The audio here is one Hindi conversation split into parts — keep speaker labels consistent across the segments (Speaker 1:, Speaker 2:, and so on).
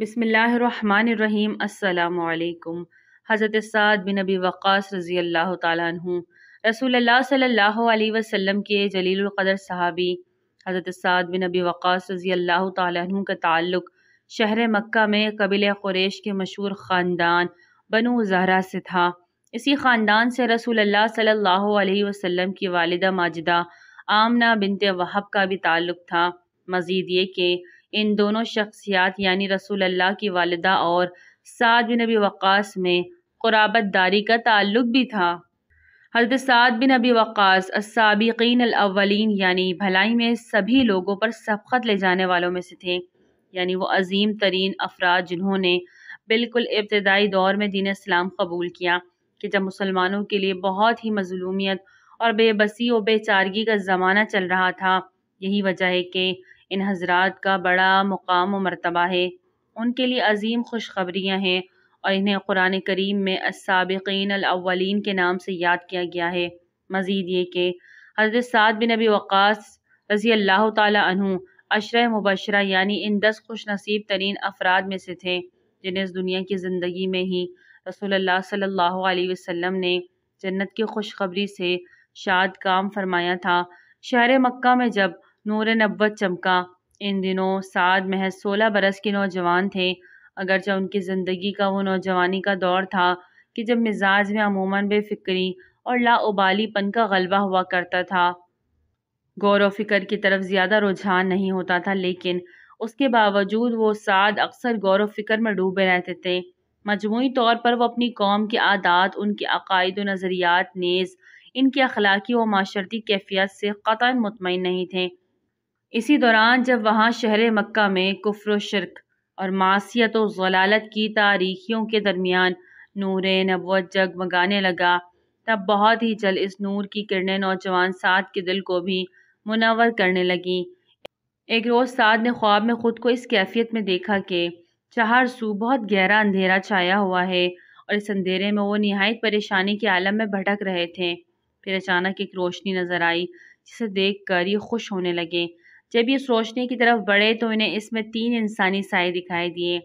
Speaker 1: बसमीम् अल्लाम हज़रत साद बिन अबी वक़ास रज़ी अल्लाह तु रसूल अल्लाह सल्लल्लाहु अलैहि वसल्लम के जलीलक़दर सहाबी हज़रत साद बिन अबी वक़ास रज़ी अल्लाह तु का ताल्लुक शहर मक्का में कबिल क़ुरैश के मशहूर ख़ानदान बनु जहरा से था इसी ख़ानदान से रसूल अल्लाह सल्लल्लाहु अलैहि वसल्लम की वालदा माजिदा आमना बिनते वहब का भी ताल्लुक़ था मज़ीद ये कि इन दोनों शख्सियात यानी रसूल अल्लाह की वालदा और साद बिन अबी वक़ास में क़ुराबत दारी का ताल्लुक भी था हजरत साद बिन अबी वक़ास असाबिकीन अव्वलिन यानी भलाई में सभी लोगों पर सबकत ले जाने वालों में से थे यानी वो अजीम तरीन अफराद जिन्होंने बिल्कुल इब्तदाई दौर में दीन इस्लाम कबूल किया कि जब मुसलमानों के लिए बहुत ही मजलूमियत और बेबसी व बेचारगी का ज़माना चल रहा था यही वजह है कि इन हजरात का बड़ा मुकाम व मरतबा है उनके लिए अजीम खुशखबरियाँ हैं और इन्हें कुरान करीम में असाबिकीन अलावलिन के नाम से याद किया गया है मज़ीद ये कि हजरत साद बिन नबी वक़ास रज़ी अल्लाह तु अशर मुबशरा यानी इन दस खुश नसीब तरीन अफराद में से थे जिन्हें इस दुनिया की ज़िंदगी में ही रसोल्ला सल्ला वसम ने जन्नत की खुशखबरी से शाद काम फरमाया था शहर मक् में जब नूर नब्बत चमका इन दिनों साद महज सोलह बरस के नौजवान थे अगरचे उनकी ज़िंदगी का वो नौजवानी का दौर था कि जब मिजाज में अमूमन बेफिक्री और लाउबालीपन का गलबा हुआ करता था गौर व फिक्र की तरफ ज़्यादा रुझान नहीं होता था लेकिन उसके बावजूद वो साद अक्सर गौर व फिक्र में डूबे रहते थे मजमू तौर पर वो अपनी कौम के आदात उनके अकायद व नज़रियात नेज़ इनकी अखलाकी व माशरती कैफियत से क़ता मतम नहीं थे इसी दौरान जब वहाँ शहर मक्का में कुफ्र शर्क और मासीत जलालत की तारीखियों के दरमियान नूर नबवत जगमगाने लगा तब बहुत ही जल्द इस नूर की किरणें नौजवान साद के दिल को भी मुनवर करने लगीं एक रोज़ साद ने ख्वाब में ख़ुद को इस कैफियत में देखा कि चार सू बहुत गहरा अंधेरा छाया हुआ है और इस अंधेरे में वो नहायत परेशानी के आलम में भटक रहे थे फिर अचानक एक रोशनी नज़र आई जिसे देख कर ये खुश होने लगे जब ये सोचने की तरफ बढ़े तो इन्हें इसमें तीन इंसानी साय दिखाई दिए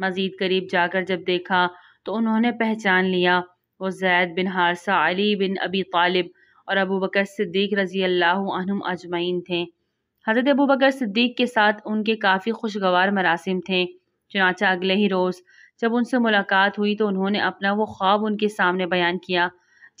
Speaker 1: मज़ीद करीब जाकर जब देखा तो उन्होंने पहचान लिया वो जैद बिन हारसा अली बिन अबी तालिब और अबू बकर सिद्दीक रज़ी अल्लाह अजमैन थे हज़रत अबू बकर सिद्दीक के साथ उनके काफ़ी खुशगवार मरासम थे चुनाचा अगले ही रोज़ जब उनसे मुलाकात हुई तो उन्होंने अपना वो ख्वाब उनके सामने बयान किया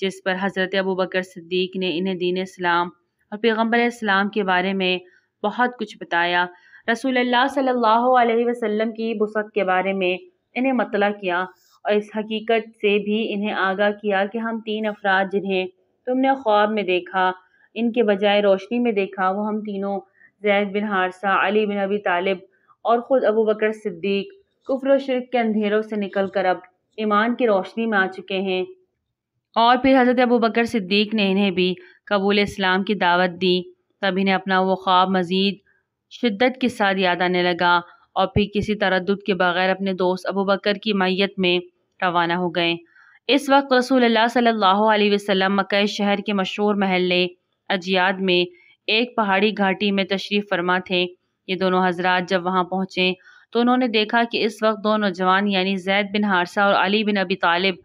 Speaker 1: जिस पर हज़रत अबू बकर सिद्दीक ने इन्हें दीन इस्लाम और पैगम्बर इस्लाम के बारे में बहुत कुछ बताया रसूल सल्लल्लाहु अलैहि वसल्लम की बुसत के बारे में इन्हें मतला किया और इस हकीकत से भी इन्हें आगाह किया कि हम तीन अफराद जिन्हें तुमने ख्वाब में देखा इनके बजाय रोशनी में देखा वो हम तीनों जैद बिन हारसा अली बिन अबी तालिब और ख़ुद अबू बकर सिद्दीक कुफर शरक के अंधेरों से निकल कर अब ईमान की रोशनी में आ चुके हैं और फिर हज़रत अबू बकर सिद्दीक ने इन्हें भी कबूल इस्लाम की दावत दी तभी इन्हें अपना वो ख्वाब मज़ीद शिद्दत के साथ याद आने लगा और फिर किसी तरद के बगैर अपने दोस्त अबू बकर की मैत में रवाना हो गए इस वक्त रसूल सल्लल्लाहु अलैहि वसल्लम शहर के मशहूर महल्ले अजियाद में एक पहाड़ी घाटी में तशरीफ़ फरमा थे ये दोनों हजरात जब वहाँ पहुँचे तो उन्होंने देखा कि इस वक्त दो नौजवान यानी जैद बिन हारसा और अली बिन अबी तालिब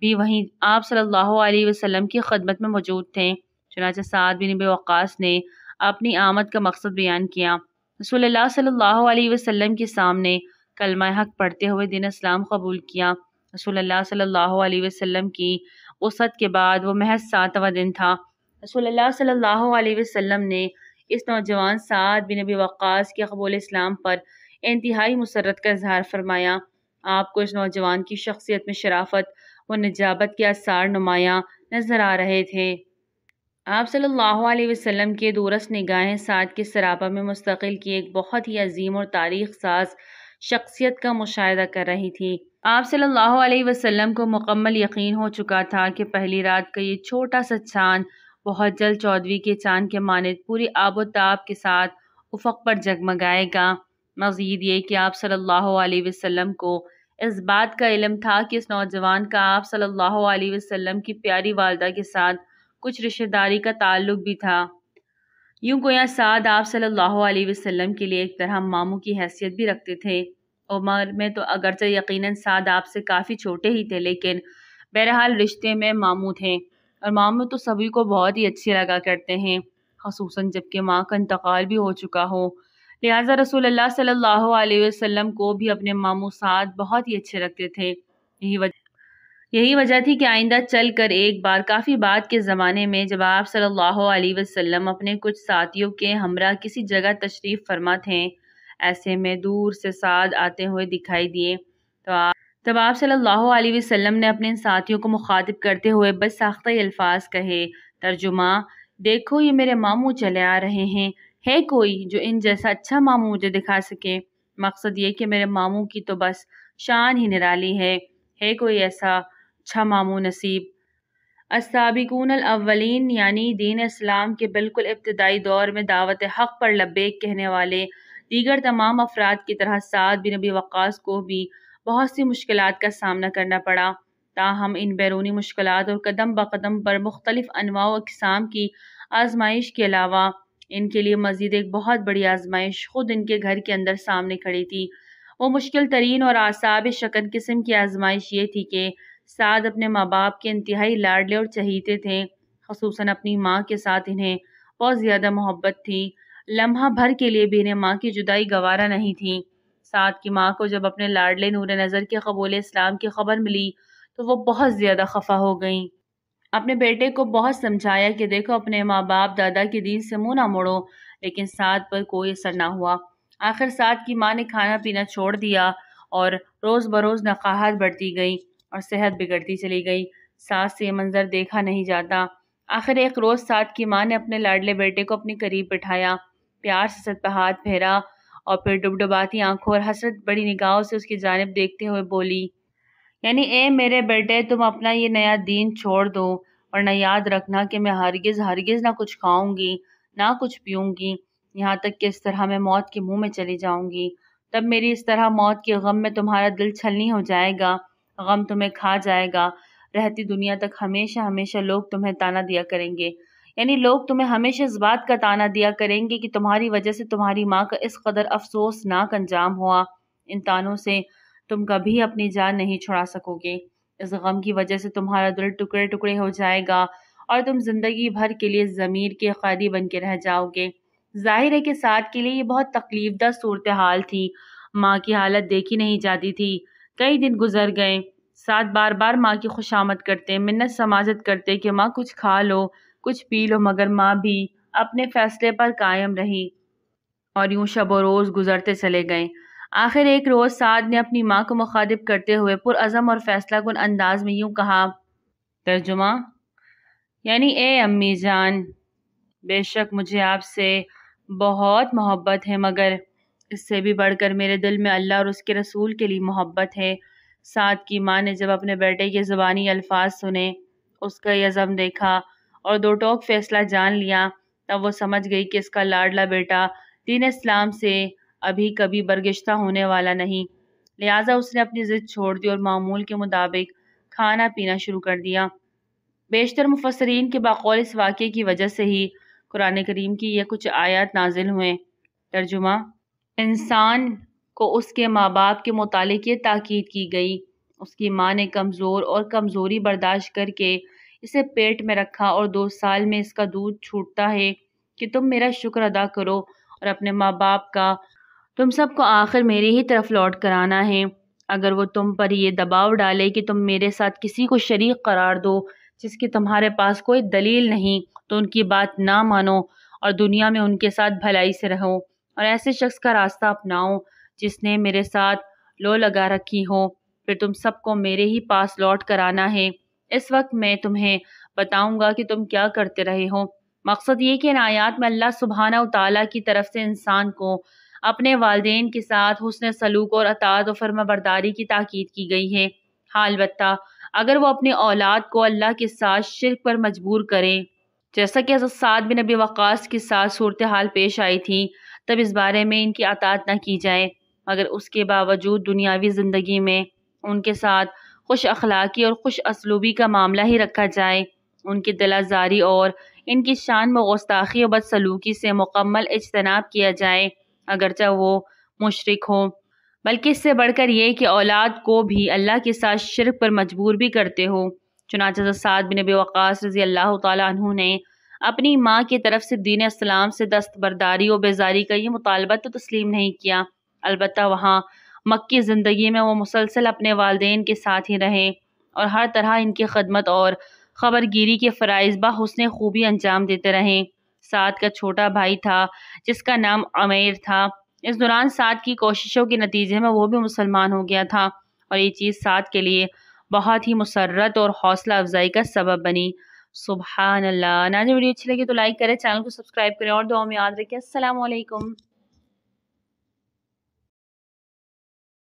Speaker 1: भी वहीं आप सल्लल्लाहु अलैहि वसल्लम की खदमत में मौजूद थे चनाचा साद बिन बेवकास ने अपनी आमद का मकसद बयान किया रसोल्ला सल्लल्लाहु अलैहि के सामने कलमा हक पढ़ते हुए दिन इस्लाम कबूल किया रसोल्ला सल्लल्लाहु अलैहि वसल्लम की उसत के बाद वह महज सातवा दिन था रसोल्ला सल्लल्लाहु अलैहि ने इस नौजवान साद बिन अबी वक़ास के कबूल इस्लाम पर इंतहाई मसरत का इजहार फरमाया आपको इस नौजवान की शख्सियत में शराफत व नजाबत के आसार नुमायाँ नज़र आ रहे थे आप सल्लल्लाहु अलैहि वसल्लम के दूरस निगाहें साथ के सरापा में मुस्तकिल की एक बहुत ही अजीम और तारीख साज शख्सियत का मुशाह कर रही थी आप सल्लल्लाहु अलैहि वसल्लम को मुकम्मल यकीन हो चुका था कि पहली रात का ये छोटा सा चाँद बहुत जल्द चौदवी के चांद के मानद पूरी आबोताब के साथ उफक पर जगमगाएगा मज़ीद ये कि आप सल्लल्लाहु अलैहि वसल्लम को इस बात का इलम था कि इस नौजवान का आप सल्लल्लाहु अलैहि वसल्लम की प्यारी वालदा के साथ कुछ रिश्तेदारी का ताल्लुक भी था यूं गोया साद आप सल्लल्लाहु अलैहि वसल्लम के लिए एक तरह मामू की हैसियत भी रखते थे उमर में तो अगरचे यकीनन साद से काफ़ी छोटे ही थे लेकिन बहरहाल रिश्ते में मामू थे और मामू तो सभी को बहुत ही अच्छे लगा करते हैं खसूस जबकि माँ का इंतकाल भी हो चुका हो लिहाजा रसूल सल्लल्लाहु अलैहि वसल्लम को भी अपने मामू साद बहुत ही अच्छे रखते थे यही वजह यही वजह थी कि आइंदा चल कर एक बार काफ़ी बाद के ज़माने में जब आप सल्लल्लाहु अलैहि वसल्लम अपने कुछ साथियों के हमरा किसी जगह तशरीफ़ फरमा थे ऐसे में दूर से साद आते हुए दिखाई दिए तो आप तब आप सल्लल्लाहु अलैहि वसल्लम ने अपने साथियों को मुखातिब करते हुए बस साख्ता अल्फाज कहे तर्जुमा देखो ये मेरे मामू चले आ रहे हैं है कोई जो इन जैसा अच्छा मामू मुझे दिखा सके मकसद ये कि मेरे मामू की तो बस शान ही निराली है है कोई ऐसा छमामो अच्छा नसीब असाबिकून अवलिन यानी दीन इस्लाम के बिल्कुल इब्तदाई दौर में दावत हक़ पर लबेक कहने वाले दीगर तमाम अफराद की तरह साद बिन नबी वक्स को भी बहुत सी मुश्किल का सामना करना पड़ा ताहम इन बैरूनी मुश्किल और कदम ब कदम पर मुख्तलिफ अनवा अकसाम की आजमाइश के अलावा इनके लिए मज़ीद एक बहुत बड़ी आजमाइश खुद इनके घर के अंदर सामने खड़ी थी वो मुश्किल तरीन और आसाब शकन किस्म की आजमाइश ये थी कि साद अपने माँ बाप के इंतहाई लाडले और चहीते थे खसूस अपनी माँ के साथ इन्हें बहुत ज़्यादा मोहब्बत थी लम्हा भर के लिए भी इन्हें माँ की जुदाई गवारा नहीं थी साद की माँ को जब अपने लाडले नूर नज़र के कबूल इस्लाम की खबर मिली तो वो बहुत ज़्यादा खफा हो गई अपने बेटे को बहुत समझाया कि देखो अपने माँ बाप दादा के दीन से मुँह ना मोड़ो लेकिन साद पर कोई असर ना हुआ आखिर साद की माँ ने खाना पीना छोड़ दिया और रोज़ बरोज़ नकाहत बढ़ती गई और सेहत बिगड़ती चली गई सास से ये मंज़र देखा नहीं जाता आखिर एक रोज़ साथ की माँ ने अपने लाडले बेटे को अपने करीब बिठाया प्यार से सत हाथ फेरा और फिर डुबडुबाती आंखों और हसरत बड़ी निगाहों से उसकी जानब देखते हुए बोली यानी ए मेरे बेटे तुम अपना ये नया दीन छोड़ दो और न याद रखना कि मैं हरगिज़ हरगिज़ ना कुछ खाऊंगी ना कुछ पीऊंगी यहाँ तक कि इस तरह मैं मौत के मुंह में चली जाऊंगी तब मेरी इस तरह मौत के गम में तुम्हारा दिल छलनी हो जाएगा गम तुम्हें खा जाएगा रहती दुनिया तक हमेशा हमेशा लोग तुम्हें ताना दिया करेंगे यानी लोग तुम्हें हमेशा इस बात का ताना दिया करेंगे कि तुम्हारी वजह से तुम्हारी माँ का इस कदर अफसोसनाक अंजाम हुआ इन तानों से तुम कभी अपनी जान नहीं छुड़ा सकोगे इस गम की वजह से तुम्हारा दिल टुकड़े टुकड़े हो जाएगा और तुम ज़िंदगी भर के लिए ज़मीर के कैदी बन के रह जाओगे जाहिर है कि साथ के लिए ये बहुत तकलीफदा सूरत हाल थी माँ की हालत देखी नहीं जाती थी कई दिन गुजर गए साथ बार बार माँ की खुशामद करते मिन्नत समाजत करते कि माँ कुछ खा लो कुछ पी लो मगर माँ भी अपने फ़ैसले पर कायम रही और यूं शब रोज़ गुजरते चले गए आखिर एक रोज़ साद ने अपनी माँ को मुखातिब करते हुए पुरज़म और फ़ैसला कन अंदाज में यूं कहा तर्जुमा यानी ए अम्मी जान बेशक मुझे आपसे बहुत मोहब्बत है मगर इससे भी बढ़कर मेरे दिल में अल्लाह और उसके रसूल के लिए मोहब्बत है साथ की माँ ने जब अपने बेटे के ज़बानी अल्फाज सुने उसका यज़म देखा और दो टोक फैसला जान लिया तब वो समझ गई कि इसका लाडला बेटा दीन इस्लाम से अभी कभी बरगश्त होने वाला नहीं लिहाजा उसने अपनी ज़िद छोड़ दी और मामूल के मुताबिक खाना पीना शुरू कर दिया बेशतर मुफसरीन के बकौल इस वाक़े की वजह से ही कुरान करीम की यह कुछ आयात नाजिल हुए तर्जुमा इंसान को उसके माँ बाप के मुतालिक ये ताक़ीद की गई उसकी माँ ने कमज़ोर और कमज़ोरी बर्दाश्त करके इसे पेट में रखा और दो साल में इसका दूध छूटता है कि तुम मेरा शुक्र अदा करो और अपने माँ बाप का तुम सबको आखिर मेरी ही तरफ लौट कराना है अगर वो तुम पर ये दबाव डाले कि तुम मेरे साथ किसी को शरीक करार दो जिसकी तुम्हारे पास कोई दलील नहीं तो उनकी बात ना मानो और दुनिया में उनके साथ भलाई से रहो और ऐसे शख्स का रास्ता अपनाओ जिसने मेरे साथ लो लगा रखी हो फिर तुम सबको मेरे ही पास लौट कर आना है इस वक्त मैं तुम्हें बताऊंगा कि तुम क्या करते रहे हो मकसद ये कि नायात में अल्लाह सुबहाना ताली की तरफ से इंसान को अपने वालदे के साथ हुसन सलूक और अतात और फर्मा बरदारी की ताकीद की गई है हालबत्ता अगर वो अपने औलाद को अल्लाह के साथ शिरक पर मजबूर करें जैसा कि हजरत साद बिन नबी वक़ास के साथ सूरत हाल पेश आई थी तब इस बारे में इनकी अतात ना की जाए मगर उसके बावजूद दुनियावी ज़िंदगी में उनके साथ खुश अखलाक़ी और खुश असलूबी का मामला ही रखा जाए उनकी दिलाजारी और इनकी शान में गुस्ताखी और बदसलूकी से मुकम्मल इजतनाब किया जाए अगरचे वो मुशरक हों बल्कि इससे बढ़कर ये कि औलाद को भी अल्लाह के साथ शिरक पर मजबूर भी करते हो चुनाचा साद बिन बेवकास रज़ी अल्लाह तु ने अपनी माँ की तरफ से दीन इस्लाम से दस्तबरदारी व बेजारी का ये मुतालबा तो तस्लीम नहीं किया अलबत् वहाँ मक्की ज़िंदगी में वो मुसलसल अपने वालदेन के साथ ही रहें और हर तरह इनकी खदमत और खबरगिरी के फ़रज़ बा हसन खूबी अंजाम देते रहें साद का छोटा भाई था जिसका नाम अमेर था इस दौरान साद की कोशिशों के नतीजे में वो भी मुसलमान हो गया था और ये चीज़ साद के लिए बहुत ही मुसरत और हौसला अफजाई का सबब बनी सुबह नाजी वीडियो अच्छी लगी तो लाइक करें चैनल को सब्सक्राइब करें और दुआ में याद रखें असलम